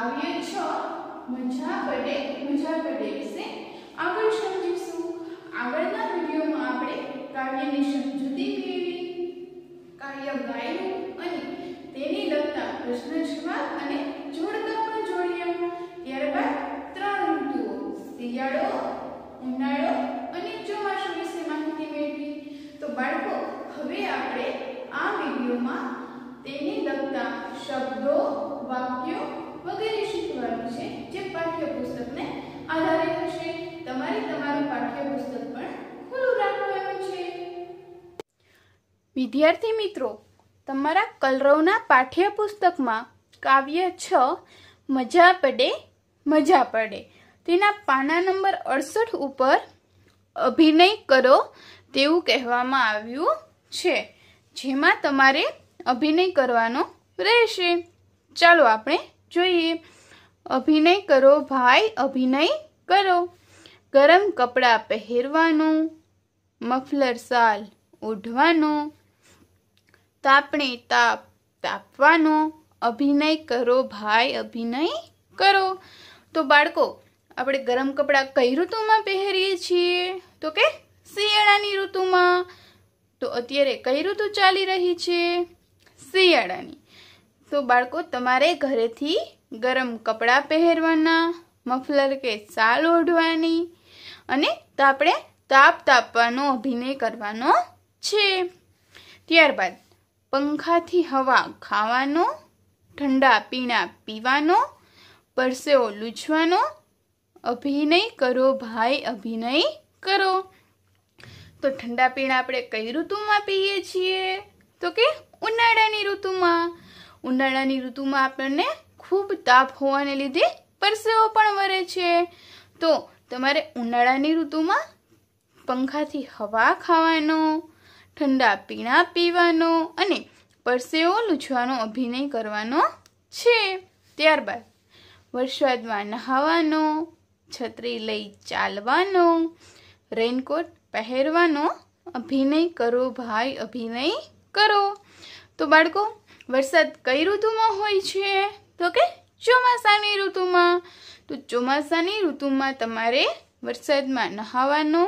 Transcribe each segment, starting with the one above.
કાવ્ય છો મજા પડે મજા પડે વિશે આગળ સમજીશું આગળના વિડીયોમાં આપણે કાવ્યની સમજૂતી મેળવી કાવ્ય ગાયનું અને તેની લગતા પ્રશ્ન જવાબ અને જોડકા વિદ્યાર્થી મિત્રો તમારા કલરવના પાઠ્યપુસ્તકમાં કાવ્ય છ મજા પડે મજા પડે તેના પાના નંબર અડસઠ ઉપર અભિનય કરો તેવું કહેવામાં આવ્યું છે જેમાં તમારે અભિનય કરવાનો રહેશે ચાલો આપણે જોઈએ અભિનય કરો ભાઈ અભિનય કરો ગરમ કપડાં પહેરવાનું મફલર સાલ ઓઢવાનું તાપણે તાપ તાપવાનો અભિનય કરો ભાઈ અભિનય કરો તો બાળકો આપણે ગરમ કપડાં કઈ ઋતુમાં પહેરીએ છીએ તો કે શિયાળાની ઋતુમાં તો અત્યારે કઈ ઋતુ ચાલી રહી છે શિયાળાની તો બાળકો તમારે ઘરેથી ગરમ કપડાં પહેરવાના મફલર કે સાલ ઓઢવાની અને તાપણે તાપ તાપવાનો અભિનય કરવાનો છે ત્યારબાદ પંખાથી હવા ખાવાનો ઠંડા પીણા પીવાનો પરસેવો લૂછવાનો અભિનય કરો ભાઈ અભિનય કરો તો ઠંડા પીણા આપણે કઈ ઋતુમાં પીએ છીએ તો કે ઉનાળાની ઋતુમાં ઉનાળાની ઋતુમાં આપણને ખૂબ તાપ હોવાને લીધે પરસેવો પણ વરે છે તો તમારે ઉનાળાની ઋતુમાં પંખાથી હવા ખાવાનો ઠંડા પીણા પીવાનો અને પરસેવો લૂછવાનો અભિનય કરવાનો છે ત્યારબાદ વરસાદમાં નહાવાનો છત્રી લઈ ચાલવાનો રેનકોટ પહેરવાનો અભિનય કરો ભાઈ અભિનય કરો તો બાળકો વરસાદ કઈ ઋતુમાં હોય છે તો કે ચોમાસાની ઋતુમાં તો ચોમાસાની ઋતુમાં તમારે વરસાદમાં નહાવાનો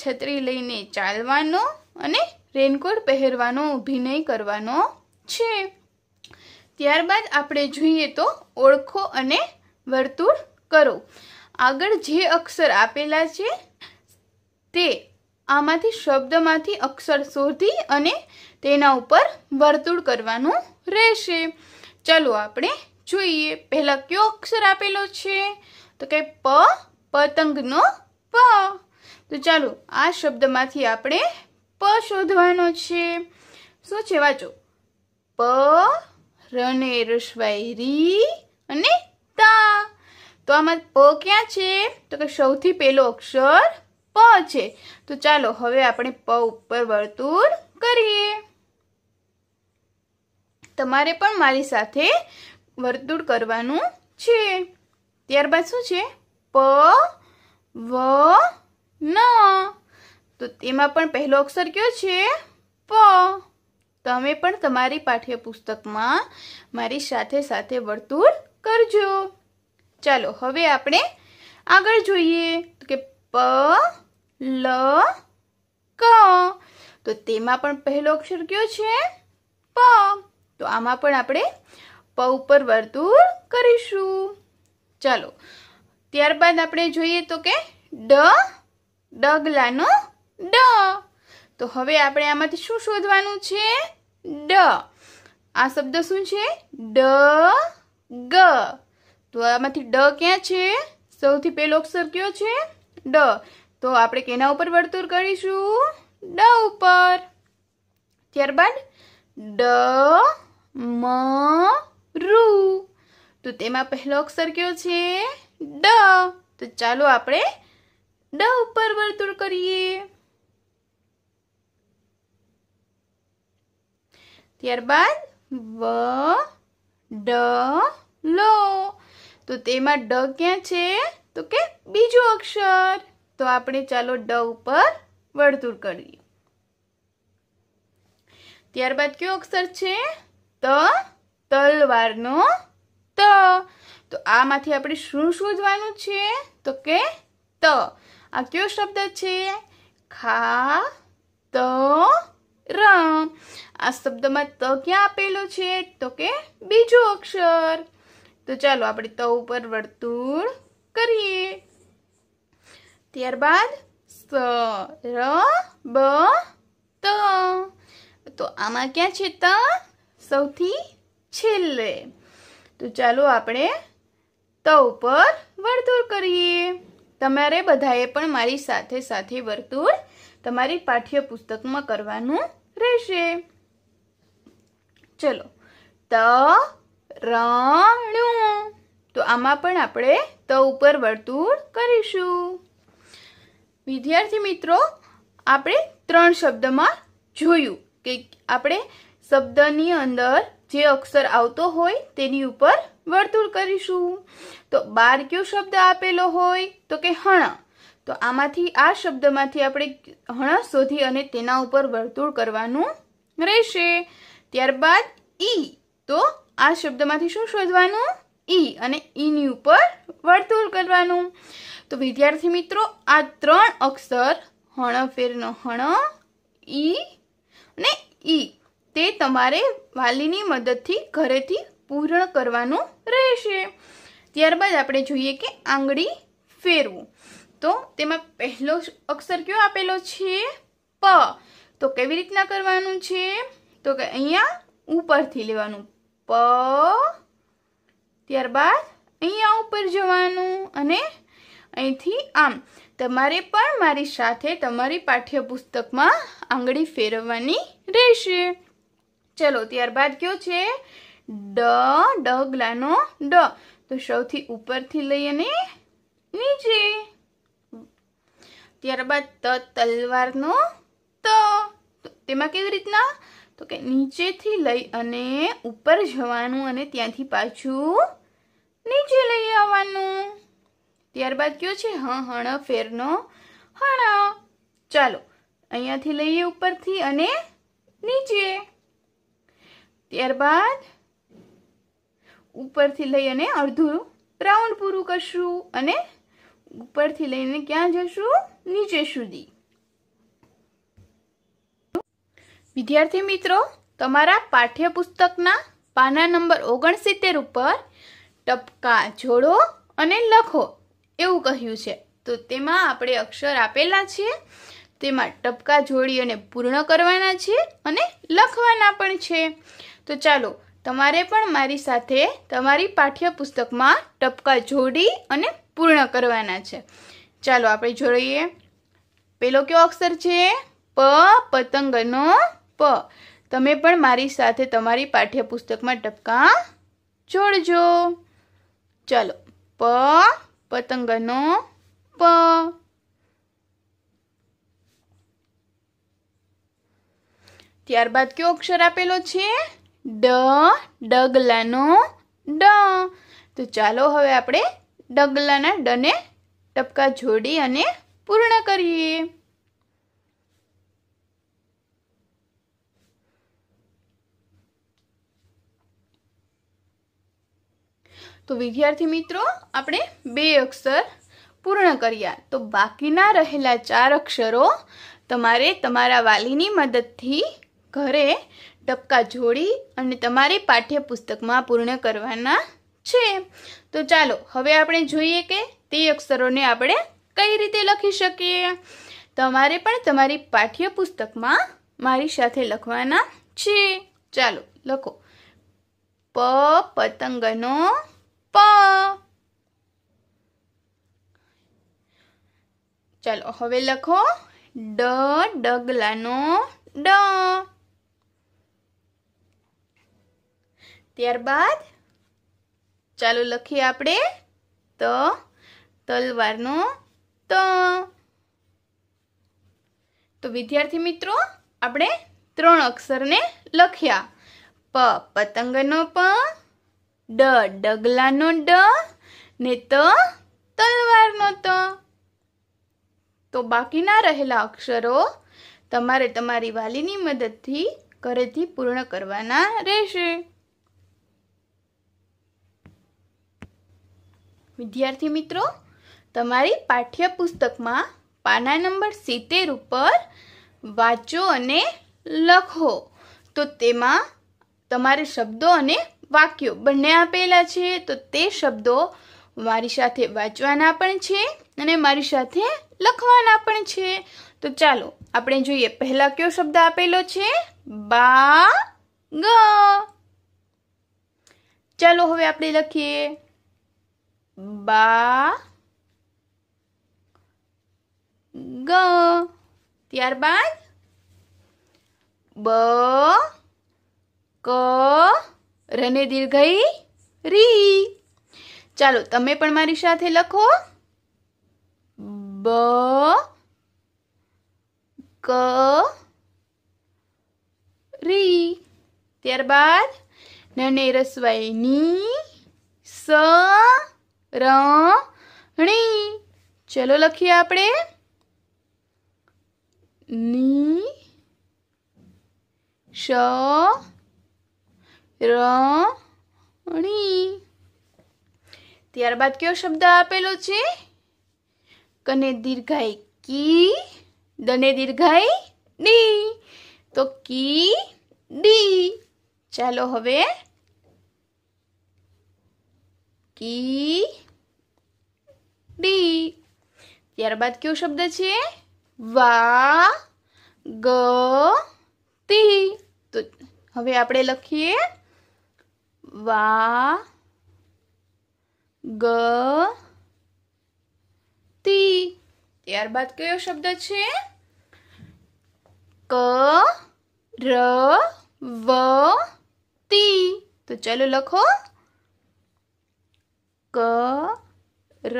છત્રી લઈને ચાલવાનો અને રેનકોટ પહેરવાનો અભિનય કરવાનો છે ત્યારબાદ આપણે જોઈએ તો ઓળખો અને વર્તુળ કરો આગળ જે અક્ષર આપેલા છે તે આમાંથી શબ્દમાંથી અક્ષર શોધી અને તેના ઉપર વર્તુળ કરવાનું રહેશે ચાલો આપણે જોઈએ પહેલાં કયો અક્ષર આપેલો છે તો કે પ પતંગનો પ તો ચાલો આ શબ્દમાંથી આપણે પ શોધવાનો છે શું છે વાંચો પ રને રસવાઈ રી અને તા તો આમાં પ ક્યાં છે તો કે સૌથી પહેલો અક્ષર પ છે તો ચાલો હવે આપણે પ ઉપર વર્તુળ કરીએ તમારે પણ મારી સાથે વર્તુળ કરવાનું છે ત્યારબાદ શું છે પ વ ન તો તેમાં પણ પહેલો અક્ષર કયો છે પ તમે પણ તમારી પાઠ્યપુસ્તકમાં મારી સાથે સાથે વર્તુળ કરજો ચાલો હવે આપણે આગળ જોઈએ કે પ લ ક તો તેમાં પણ પહેલો અક્ષર કયો છે પ તો આમાં પણ આપણે પ ઉપર વર્તુળ કરીશું ચાલો ત્યારબાદ આપણે જોઈએ તો કે ડ ડગલાનો ડ તો હવે આપણે આમાંથી શું શોધવાનું છે ડ આ શબ્દ શું છે ડ ગ તો આમાંથી ડ ક્યાં છે સૌથી પહેલો અક્ષર કયો છે ડ તો આપણે કેના ઉપર વર્તુળ કરીશું ડ ઉપર ત્યારબાદ ડ મ રુ તો તેમાં પહેલો અક્ષર કયો છે ડ તો ચાલો આપણે ડ ઉપર વર્તુળ કરીએ ત્યારબાદ વ ડ લો તો તેમાં ડ ક્યાં છે તો કે બીજો અક્ષર તો આપણે ચાલો ડ ઉપર વર્તુળ કરીએ ત્યારબાદ કયો અક્ષર છે ત તલવારનો ત તો આમાંથી આપણે શું શોધવાનું છે તો કે ત આ કયો શબ્દ છે ખા ત ર આ શબ્દમાં ત ક્યાં આપેલો છે તો કે બીજો અક્ષર તો ચાલો આપણે ત ઉપર વર્તુળ કરીએ ત્યારબાદ સ ર બ ત તો આમાં ક્યાં છે ત સૌથી છેલ્લે તો ચાલો આપણે ત ઉપર વર્તુળ કરીએ તમારે બધાએ પણ મારી સાથે સાથે વર્તુળ તમારી પાઠ્યપુસ્તકમાં કરવાનું રહેશે ચલો ત રણું તો આમાં પણ આપણે ત ઉપર વર્તુળ કરીશું વિદ્યાર્થી મિત્રો આપણે ત્રણ શબ્દમાં જોયું કે આપણે શબ્દની અંદર જે અક્ષર આવતો હોય તેની ઉપર વર્તુળ કરીશું તો બાર કયો શબ્દ આપેલો હોય તો કે હણા તો આમાંથી આ શબ્દમાંથી આપણે હણ શોધી અને તેના ઉપર વર્તુળ કરવાનું રહેશે ત્યારબાદ ઈ તો આ શબ્દમાંથી શું શોધવાનું ઈ અને ઈની ઉપર વર્તુળ કરવાનું તો વિદ્યાર્થી મિત્રો આ ત્રણ અક્ષર હણ ફેરનો હણ ઈ ને ઈ તે તમારે વાલીની મદદથી ઘરેથી પૂર્ણ કરવાનું રહેશે ત્યારબાદ આપણે જોઈએ કે આંગળી ફેરવું તો તેમાં પહેલો અક્ષર કયો આપેલો છે પ તો કેવી રીતના કરવાનું છે તો કે અહીંયા ઉપરથી લેવાનું પ ત્યારબાદ અહીંયા ઉપર જવાનું અને અહીંથી આમ તમારે પણ મારી સાથે તમારી પાઠ્યપુસ્તકમાં આંગળી ફેરવવાની રહેશે ચલો ત્યારબાદ કયો છે ડ ડગલાનો ડ તો સૌથી ઉપરથી લઈ અને નીચે ત્યારબાદ ત તલવારનો ત તેમાં કેવી રીતના તો કે નીચેથી લઈ અને ઉપર જવાનું અને ત્યાંથી પાછું નીચે લઈ આવવાનું ત્યારબાદ કયો છે હ હણ ફેરનો હણ ચાલો અહીંયાથી લઈએ ઉપરથી અને નીચે ત્યારબાદ ઉપરથી લઈ અને અડધું રાઉન્ડ પૂરું કરશું અને ઉપરથી લઈને ક્યાં જશું નીચે સુધી વિદ્યાર્થી મિત્રો તમારા પાઠ્યપુસ્તકના પાના નંબર ઓગણસિત્તેર ઉપર ટપકા જોડો અને લખો એવું કહ્યું છે તો તેમાં આપણે અક્ષર આપેલા છે તેમાં ટપકા જોડી અને પૂર્ણ કરવાના છે અને લખવાના પણ છે તો ચાલો તમારે પણ મારી સાથે તમારી પાઠ્યપુસ્તકમાં ટપકા જોડી અને પૂર્ણ કરવાના છે ચાલો આપણે જોઈએ પેલો કયો અક્ષર છે પ પતંગનો પ તમે પણ મારી સાથે તમારી પાઠ્યપુસ્તકમાં ટપકા જોડજો ચાલો પ પતંગનો પ ત્યારબાદ કયો અક્ષર આપેલો છે ડ ડગલાનો ડ તો ચાલો હવે આપણે ડગલાના ડને ટપકા જોડી અને પૂર્ણ કરીએ તો વિદ્યાર્થી મિત્રો આપણે બે અક્ષર પૂર્ણ કર્યા તો બાકીના રહેલા ચાર અક્ષરો તમારે તમારા વાલીની મદદથી ઘરે ટપકા જોડી અને તમારી પાઠ્યપુસ્તકમાં પૂર્ણ કરવાના છે તો ચાલો હવે આપણે જોઈએ કે તે અક્ષરોને આપણે કઈ રીતે લખી શકીએ તમારે પણ તમારી પાઠ્યપુસ્તકમાં મારી સાથે લખવાના છે ચાલો લખો પ પતંગનો પ ચાલો હવે લખો ડ ડગલાનો ડ ત્યારબાદ ચાલો લખીએ આપણે ત તલવારનો ત તો વિદ્યાર્થી મિત્રો આપણે ત્રણ અક્ષરને લખ્યા પ પતંગનો પ ડ ડગલાનો ડ ને ત તલવારનો ત તો બાકીના રહેલા અક્ષરો તમારે તમારી વાલીની મદદથી ઘરેથી પૂર્ણ કરવાના રહેશે વિદ્યાર્થી મિત્રો તમારી પાઠ્યપુસ્તકમાં પાના નંબર સિત્તેર ઉપર વાંચો અને લખો તો તેમાં તમારે શબ્દો અને વાક્યો બંને આપેલા છે તો તે શબ્દો મારી સાથે વાંચવાના પણ છે અને મારી સાથે લખવાના પણ છે તો ચાલો આપણે જોઈએ પહેલા કયો શબ્દ આપેલો છે બા ગ ચાલો હવે આપણે લખીએ બા ગ ત્યારબાદ બ ક રને દીર્ઘઈ રી ચાલો તમે પણ મારી સાથે લખો બ ક રી ત્યારબાદ નને રસવાઈની સ રણી ચલો લખીએ આપણે ની શ રણી ત્યારબાદ કયો શબ્દ આપેલો છે કને દીર્ઘાઈ કી દને દીર્ઘાઈ ડી તો કી ડી ચાલો હવે કી ડી ત્યારબાદ કયો શબ્દ છે વા ગ તી તો હવે આપણે લખીએ વા ગ તી ત્યારબાદ કયો શબ્દ છે ક ર વ તી તો ચલો લખો ક ર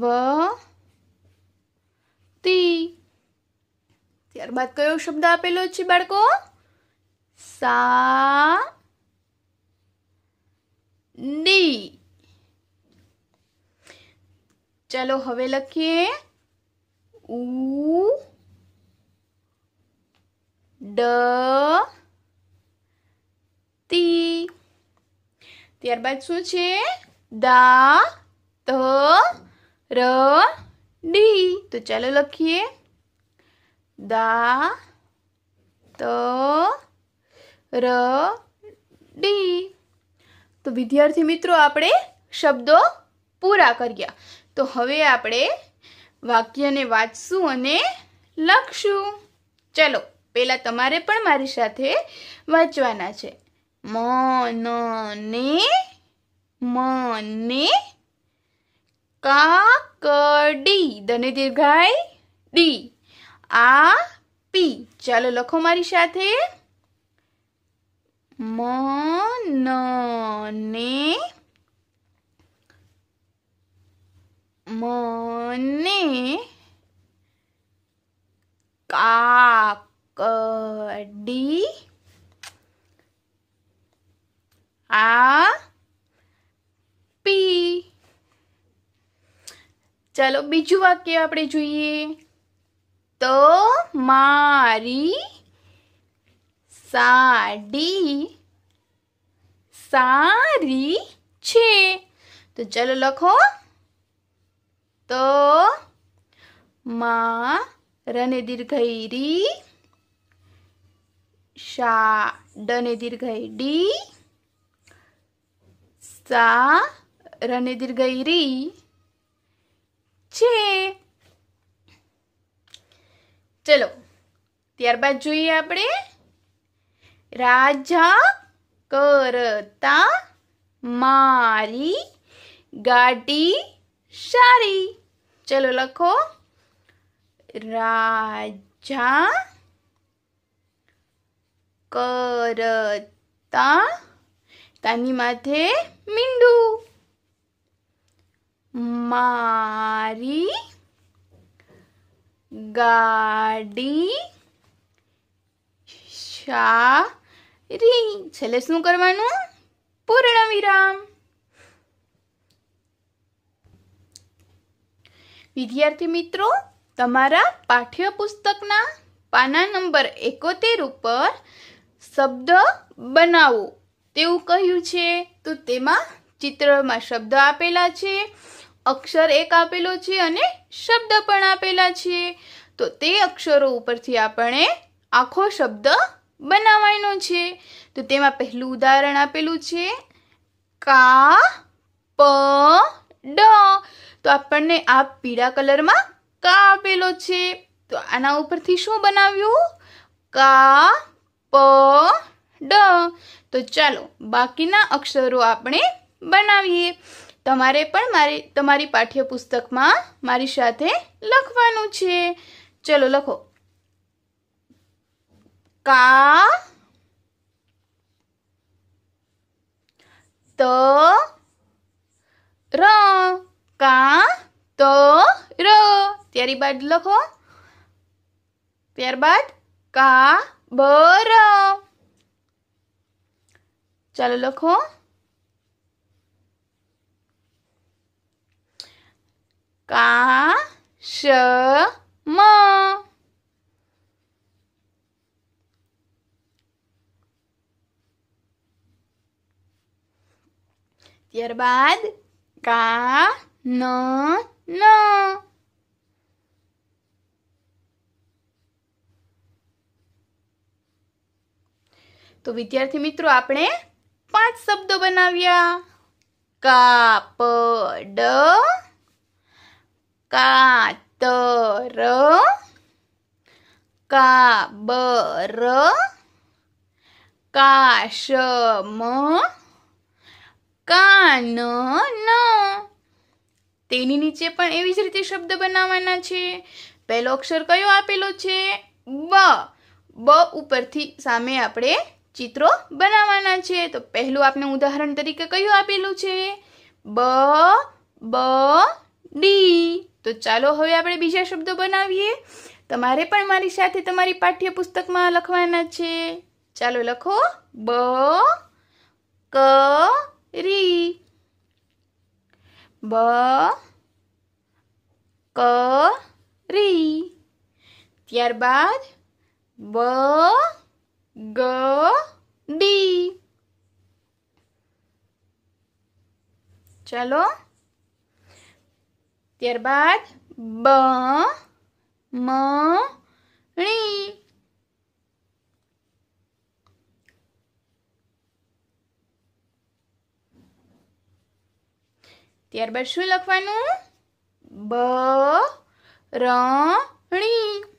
વ તી ત્યાર બાદ કયો શબ્દ આપેલો છે બાળકો સા ની ચલો હવે લખીએ ઉ ડ તી ત્યારબાદ શું છે દા ત ર ડી તો ચાલો લખીએ દા ત ર ડી તો વિદ્યાર્થી મિત્રો આપણે શબ્દો પૂરા કર્યા તો હવે આપણે વાક્યને વાંચશું અને લખશું ચલો પહેલાં તમારે પણ મારી સાથે વાંચવાના છે মননে মনে કાકડી ધને દીર્ઘાય ડી આ પી ચાલો લખો મારી સાથે મને મને કાકડી આ પી ચાલો બીજું વાક્ય આપણે જોઈએ તો મારી સાડી સારી છે તો ચાલો લખો તો મા રને દીર્ઘઈ રી શા ડને દીર્ઘઈ ડી સા રને દીર્ઘ રી છે ચલો ત્યારબાદ જોઈએ આપણે રાજા કરતા મારી ગાડી સારી ચલો લખો રાજા કરતા તાની માથે મીંડું મારી ગાડી શારી છેલ્લે શું કરવાનું પૂર્ણ વિરામ વિદ્યાર્થી મિત્રો તમારા પાઠ્યપુસ્તકના પાના નંબર એકોતેર ઉપર શબ્દ બનાવો તેવું કહ્યું છે તો તેમાં ચિત્રમાં શબ્દ આપેલા છે અક્ષર એક આપેલો છે અને શબ્દ પણ આપેલા છે તો તે અક્ષરો ઉપરથી આપણે આખો શબ્દ બનાવવાનો છે તો તેમાં પહેલું ઉદાહરણ આપેલું છે કા પ ડ તો આપણને આ પીળા કલરમાં કા આપેલો છે તો આના ઉપરથી શું બનાવ્યું કા પ ડ તો ચાલો બાકીના અક્ષરો આપણે બનાવીએ તમારે પણ મારી તમારી પાઠ્યપુસ્તકમાં મારી સાથે લખવાનું છે ચલો લખો કા ત ર કા ત ર ત્યારબાદ લખો ત્યારબાદ કા બ ર ચાલો લખો કા શ મ ત્યારબાદ કા ન ન તો વિદ્યાર્થી મિત્રો આપણે પાંચ શબ્દો બનાવ્યા કાપડ કાતર કાબર કાશમ કાન તેની નીચે પણ એવી જ રીતે શબ્દ બનાવવાના છે પહેલો અક્ષર કયો આપેલો છે બ બ ઉપરથી સામે આપણે ચિત્રો બનાવવાના છે તો પહેલું આપણે ઉદાહરણ તરીકે કયું આપેલું છે બ બ ડી તો ચાલો હવે આપણે બીજા શબ્દો બનાવીએ તમારે પણ મારી સાથે તમારી પાઠ્યપુસ્તકમાં લખવાના છે ચાલો લખો બ ક રી બ ક રી ત્યારબાદ બ ગ ડી ચાલો ત્યારબાદ બ મ ણી ત્યારબાદ શું લખવાનું બ ર ણી